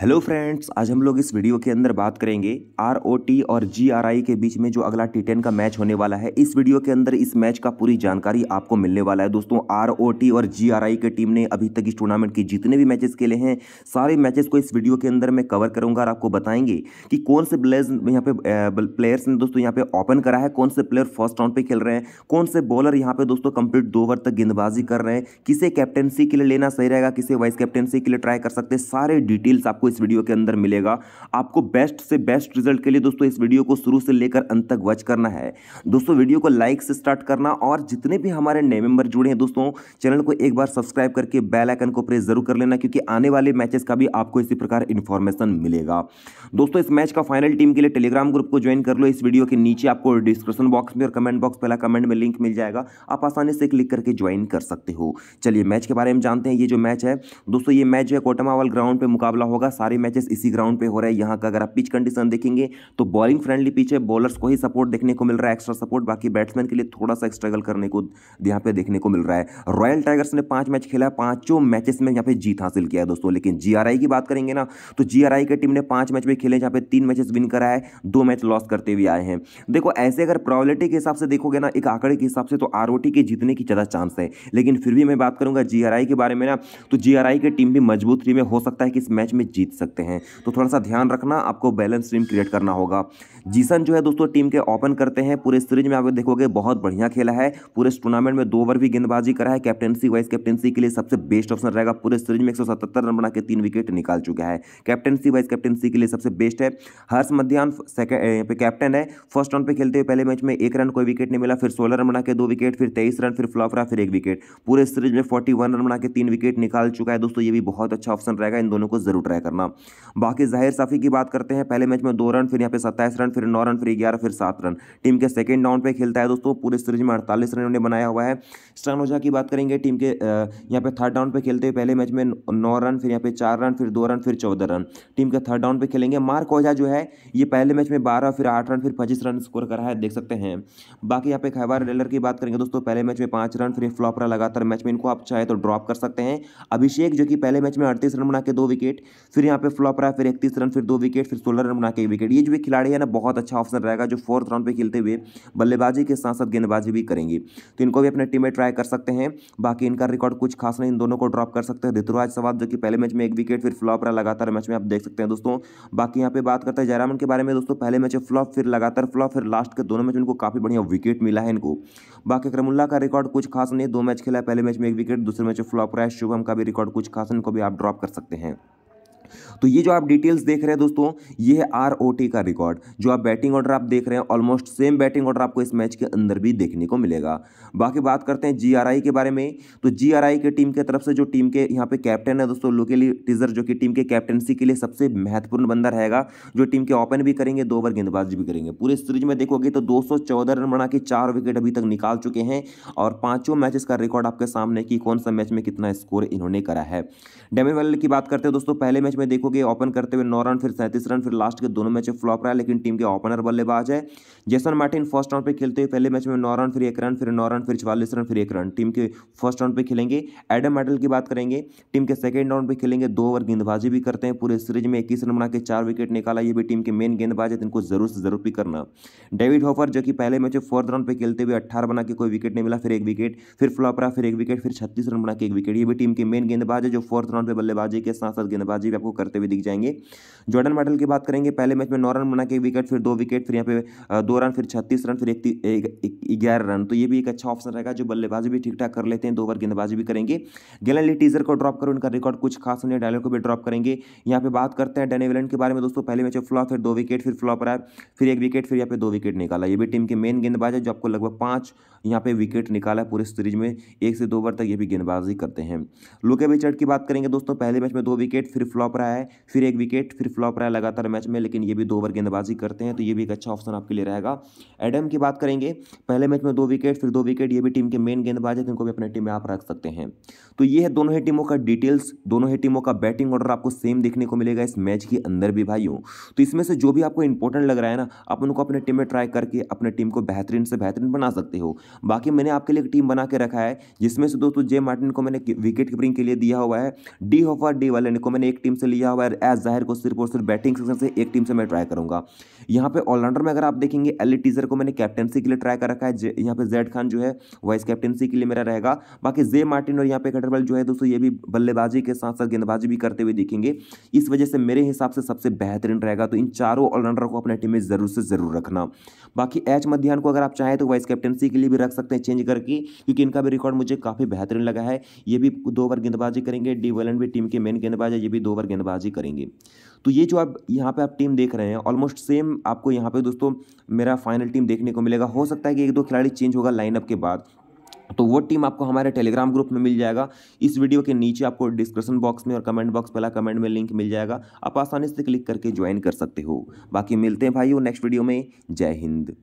hello friends आज हम लोग इस वीडियो के अंदर बात करेंगे आर और जी के बीच में जो अगला टी का मैच होने वाला है इस वीडियो के अंदर इस मैच का पूरी जानकारी आपको मिलने वाला है दोस्तों आर और जी की टीम ने अभी तक इस टूर्नामेंट के जितने भी मैचेस खेले हैं सारे मैचेस को इस वीडियो के अंदर मैं कवर करूंगा और आपको बताएंगे कि कौन से प्लेयर्स यहाँ पे प्लेयर्स ने दोस्तों यहाँ पे ओपन करा है कौन से प्लेयर फर्स्ट राउंड पर खेल रहे हैं कौन से बॉलर यहाँ पे दोस्तों कंप्लीट दो ओवर तक गेंदबाजी कर रहे हैं किसे कैप्टनसी के लिए लेना सही रहेगा किसे वाइस कैप्टनसी के लिए ट्राई कर सकते हैं सारे डिटेल्स आपको इस वीडियो के अंदर मिलेगा आपको बेस्ट से बेस्ट रिजल्ट के लिए दोस्तों इस वीडियो को शुरू से लेकर अंत तक वॉच करना है दोस्तों वीडियो को लाइक से स्टार्ट करना और जितने भी हमारे नए मेंबर जुड़े हैं दोस्तों चैनल को एक बार सब्सक्राइब करके बेलाइकन को प्रेस जरूर कर लेना क्योंकि आने वाले मैचेस का भी आपको इसी प्रकार इन्फॉर्मेशन मिलेगा दोस्तों इस मैच का फाइनल टीम के लिए टेलीग्राम ग्रुप को ज्वाइन कर लो इस वीडियो के नीचे आपको डिस्क्रिप्शन बॉक्स में और कमेंट बॉक्स पहला कमेंट में लिंक मिल जाएगा आप आसानी से क्लिक करके ज्वाइन कर सकते हो चलिए मैच के बारे में जानते हैं ये जो मैच है दोस्तों ये मैच जो है कोटमावल ग्राउंड पे मुकाबला होगा सारे मैचेस इसी ग्राउंड पे हो रहे हैं यहाँ का अगर आप पिच कंडीशन देखेंगे तो बॉलिंग फ्रेंडली पिच है बॉलर्स को ही सपोर्ट देखने को मिल रहा है एक्स्ट्रा सपोर्ट बाकी बैट्समैन के लिए थोड़ा सा स्ट्रगल करने को यहाँ पे देखने को मिल रहा है रॉयल टाइगर्स ने पांच मैच खेला पांचों मैचेस में यहाँ पे जीत हासिल किया है दोस्तों लेकिन जी की बात करेंगे ना तो जी की टीम ने पांच मैच में खेले जहाँ पे तीन मैचेस विन करा है दो मैच लॉस करते हुए आए हैं देखो ऐसे अगर प्रॉबिलिटी के हिसाब से देखोगे ना एक आंकड़े के हिसाब से तो आर के जीतने की ज़्यादा चांस है लेकिन फिर भी मैं बात करूँगा जी के बारे में ना तो जी की टीम भी मजबूत टीम हो सकता है कि इस मैच में जीत सकते हैं तो थोड़ा सा ध्यान रखना आपको बैलेंस टीम क्रिएट करना होगा जीसन जो है दोस्तों टीम के ओपन करते हैं पूरे सीरीज में आप देखोगे बहुत बढ़िया खेला है पूरे टूर्नामेंट में दो ओवर भी गेंदबाजी करा है कैप्टनसी वाइस कैप्टनसी के लिए सबसे बेस्ट ऑप्शन रहेगा पूरे सीरीज में एक रन बना के तीन विकेट निकाल चुका है कैप्टनसी वाइस कैप्टनसी के लिए सबसे बेस्ट है हर्ष मध्यान पे कैप्टन है फर्स्ट राउंड पे खेलते हुए पहले मैच में एक रन कोई विकेट नहीं मिला फिर सोलह रन बना के दो विकेट फिर तेईस रन फिर फ्लॉप रहा फिर एक विकेट पूरे सीरीज में फोर्टी रन बना के तीन विकेट निकाल चुका है दोस्तों ये भी बहुत अच्छा ऑप्शन रहेगा इन दोनों को जरूर ट्राई करना बाकी जाहिर साफ़ी की बात करते हैं पहले मैच में दो रन फिर यहाँ पे सत्ताईस रन फिर नौ रन फिर ग्यारह फिर सात रन टीम के सेकेंड राउंड पर खेलता है दोस्तों पूरे सीरीज में अड़तालीस रन उन्होंने बनाया हुआ है स्टन ओझा की बात करेंगे टीम के यहाँ पे थर्ड राउंड पर खेलते हुए पहले मैच में नौ रन फिर यहाँ पे चार रन फिर दो रन फिर चौदह रन टीम के थर्ड राउंड पर खेलेंगे मार्क ओझा जो है ये पहले मैच में बारह फिर आठ रन फिर पच्चीस रन स्कोर करा है देख सकते हैं बाकी यहाँ पे खैबार डेलर की बात करेंगे दोस्तों पहले मैच में पाँच रन फिर फ्लॉप रहा लगातार मैच में इनको आप चाहे तो ड्रॉप कर सकते हैं अभिषेक जो कि पहले मैच में अड़तीस रन बना के दो विकेट फिर फिर यहाँ पे फ्लॉप रहा फिर इकतीस रन फिर दो विकेट फिर सोलह रन बना के एक विकेट ये जो भी खिलाड़ी है ना बहुत अच्छा ऑप्शन रहेगा जो फोर्थ राउंड पर खेलते हुए बल्लेबाजी के साथ साथ गेंदबाजी भी करेंगे तो इनको भी अपने टीम में ट्राई कर सकते हैं बाकी इनका रिकॉर्ड कुछ खास नहीं इन दोनों को ड्रॉप कर सकते हैं ऋतुराज सवाद जो कि पहले मैच में एक विकेट फिर फ्लॉप रहा लगातार मैच में आप देख सकते हैं दोस्तों बाकी यहाँ पे बात करते हैं जयरामन के बारे में दोस्तों पहले मैच में फ्लॉप फिर लगातार फ्लॉप फिर लास्ट के दोनों मैच में काफ़ी बढ़िया विकेट मिला है इनको बाकी अक्रमुल्ला का रिकॉर्ड कुछ खास नहीं दो मैच खेला पहले मैच में एक विकेट दूसरे मैच में फ्लॉप रहा है शुभम का भी रिकॉर्ड कुछ खास इनको भी आप ड्रॉप कर सकते हैं तो ये जो आप डिटेल्स देख रहे हैं दोस्तों ये है आर ओ टी का रिकॉर्ड जो आप बैटिंग ऑर्डर आप देख रहे हैं ऑलमोस्ट सेम बैटिंग ऑर्डर आपको इस मैच के अंदर भी देखने को मिलेगा बाकी बात करते हैं जी के बारे में तो जी के टीम की तरफ से जो टीम के यहाँ पे कैप्टन है दोस्तों लोकेली टीजर जो कि टीम के कैप्टनसी के लिए सबसे महत्वपूर्ण बंदा रहेगा जो टीम के ओपन भी करेंगे दो ओवर गेंदबाजी भी करेंगे पूरे सीरीज में देखोगे तो 214 रन बना के चार विकेट अभी तक निकाल चुके हैं और पाँचों मैचेस का रिकॉर्ड आपके सामने कि कौन सा मैच में कितना स्कोर इन्होंने करा है डेमिन वेल की बात करते हैं दोस्तों पहले मैच में देखोगे ओपन करते हुए नौ रन फिर सैंतीस रन फिर लास्ट के दोनों मैच फ्लॉप रहा लेकिन टीम के ओपनर बल्लेबाज है जैसन मार्टिन फर्स्ट राउंड पर खेलते हुए पहले मैच में नौ रन फिर एक रन फिर नौ रन फिर चवालीस रन फिर एक रन टीम के फर्स्ट राउंड पर खेलेंगे एडम मेडल की बात करेंगे टीम के सेकेंड राउंड पर खेलेंगे दो ओवर गेंदबाजी भी करते हैं पूरे सीरीज में इक्कीस रन बना के चार विकेट निकाला ये भी टीम के मेन गेंदबाज है इनको जरूर से जरूर पिक करना डेविड हॉफर जो कि पहले मैच फोर्थ राउंड पर खेलते हुए अट्ठारह बना के कोई विकेट नहीं मिला फिर एक विकेट फिर फ्लॉप रहा फिर एक विकेट फिर छत्तीस रन बना के एक विकेट ये भी टीम के मेन गेंदबाज है जो फोर्थ राउंड पर बल्लेबाजी के साथ साथ गेंदबाजी भी आपको को करते हुए दिख जाएंगे जॉर्डन मार्टल की बात करेंगे पहले मैच में नौ रन बना के विकेट फिर दो विकेट फिर यहाँ पे दो रन फिर छत्तीस रन फिर एक ग्यारह रन तो ये भी एक अच्छा ऑप्शन रहेगा जो बल्लेबाजी भी ठीक ठाक कर लेते हैं दो बार गेंदबाजी भी करेंगे गैलन टीजर को ड्रॉप कर उनका रिकॉर्ड कुछ खास नहीं डायलर को भी ड्रॉप करेंगे यहाँ पे बात करते हैं डेनेवेलन के बारे में दोस्तों पहले मैच में फ्लॉप फिर दो विकेट फिर फ्लॉप रहा फिर एक विकेट फिर यहाँ पे दो विकेट निकाला ये भी टीम के मेन गेंदबाज है जो आपको लगभग पाँच यहाँ पे विकेट निकाला पूरे सीरीज में एक से दो ओवर तक ये भी गेंदबाजी करते हैं लुके बिचर्ट की बात करेंगे दोस्तों पहले मैच में दो विकेट फिर फ्लॉप रहा है फिर एक विकेट फिर फ्लॉप रहा है लगातार मैच में लेकिन ये भी दो ओवर गेंदबाजी करते हैं तो ये भी एक अच्छा ऑप्शन आपके लिए रहेगा एडम की बात करेंगे पहले मैच में दो विकेट फिर दो विकेट ये भी टीम के मेन गेंदबाज है जिनको तो भी अपने टीम में आप रख सकते हैं तो ये है दोनों ही टीमों का डिटेल्स दोनों ही टीमों का बैटिंग ऑर्डर आपको सेम देखने को मिलेगा इस मैच के अंदर भी भाई तो इसमें से जो भी आपको इंपॉर्टेंट लग रहा है ना आप उनको अपने टीम में ट्राई करके अपने टीम को बेहतरीन से बेहतरीन बना सकते हो बाकी मैंने आपके लिए एक टीम बना के रखा है जिसमें से दोस्तों जे मार्टिन को मैंने विकेट कीपरिंग के लिए दिया हुआ है डी होफर डी वाले को मैंने एक टीम से लिया हुआ है एज जाहिर को सिर्फ और सिर्फ बैटिंग सेक्शन से एक टीम से मैं ट्राई करूंगा यहाँ पे ऑलराउंडर में अगर आप देखेंगे एल टीजर e को मैंने कैप्टनसी के लिए ट्राई कर रखा है यहाँ पे जैड खान जो है वाइस कैप्टनसी के लिए मेरा रहेगा बाकी जे मार्टिन और यहाँ पे कटरबल जो है दोस्तों ये भी बल्लेबाजी के साथ साथ गेंदबाजी भी करते हुए देखेंगे इस वजह से मेरे हिसाब से सबसे बेहतरीन रहेगा तो इन चारों ऑलराउंडर को अपने टीम में जरूर से जरूर रखना बाकी एच मध्यान को अगर आप चाहें तो वाइस कैप्टनसी के लिए भी रख सकते हैं चेंज करके क्योंकि इनका भी रिकॉर्ड मुझे काफ़ी बेहतरीन लगा है ये भी दो ओवर गेंदबाजी करेंगे डी वेलन भी टीम के मेन गेंदबाज है ये भी दो ओवर गेंदबाजी करेंगे तो ये जो आप यहाँ पे आप टीम देख रहे हैं ऑलमोस्ट सेम आपको यहाँ पे दोस्तों मेरा फाइनल टीम देखने को मिलेगा हो सकता है कि एक दो खिलाड़ी चेंज होगा लाइनअप के बाद तो वो टीम आपको हमारे टेलीग्राम ग्रुप में मिल जाएगा इस वीडियो के नीचे आपको डिस्क्रिप्शन बॉक्स में और कमेंट बॉक्स वाला कमेंट में लिंक मिल जाएगा आप आसानी से क्लिक करके ज्वाइन कर सकते हो बाकी मिलते हैं भाई वो नेक्स्ट वीडियो में जय हिंद